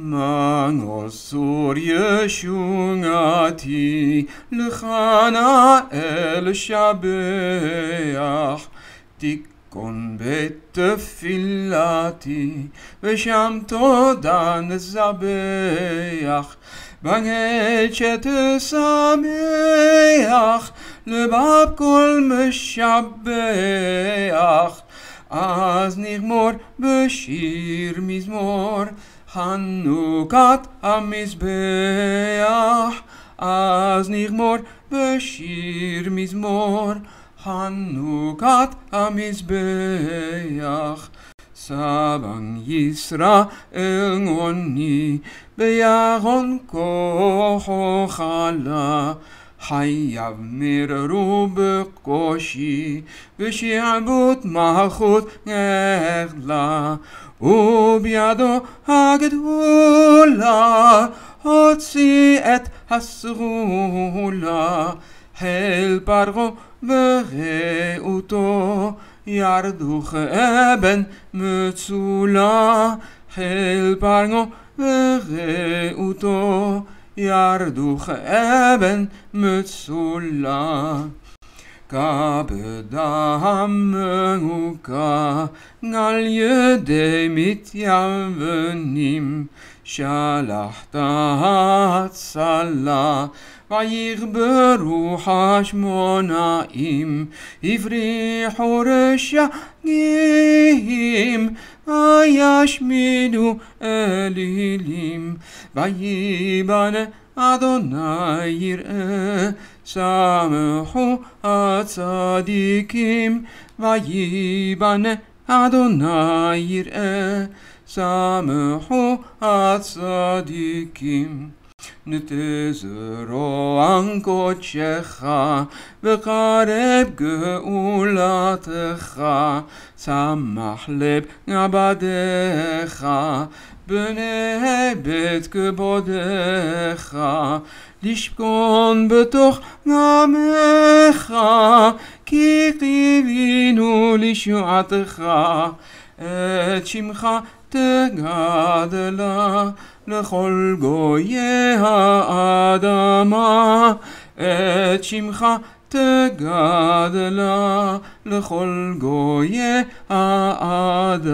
Man osur yeshungati lechana el shabeach תיכון בתפילתי ושם תודה נזבח בעת שתשמח לבב כל משבח אז נגמור בשיר מזמור Hanukat amizbeach az nigmor beshir mizmor Hanukat amizbeach Saban Yisra el ngoni beyaron kohala. חייב מררו בקושי, בשעבוד מלכות נחלה, ובידו הגדולה הוציא את הסגולה, חיל פרעה ורעותו, ירדו כאבן מצולה, חיל פרעה ורעותו. yarduge eben mutsula. Kabedam uka ngalje de mit شلحتت صلا ویغ بروحاش مناعم افریح و رشا گیهیم و یشمین و علیلیم ویبن ادنیرآ سامخ و صدیقیم שמחו הצדיקים. נתזרו עם קודשך, וקרב גאולתך, צמח לב עבדיך, בני בית כבודך, לשכון בתוך עמך, כי קיווינו לשועתך, את שמך תגדלה לכל גויי האדמה, את שמך תגדלה לכל גויי האדמה.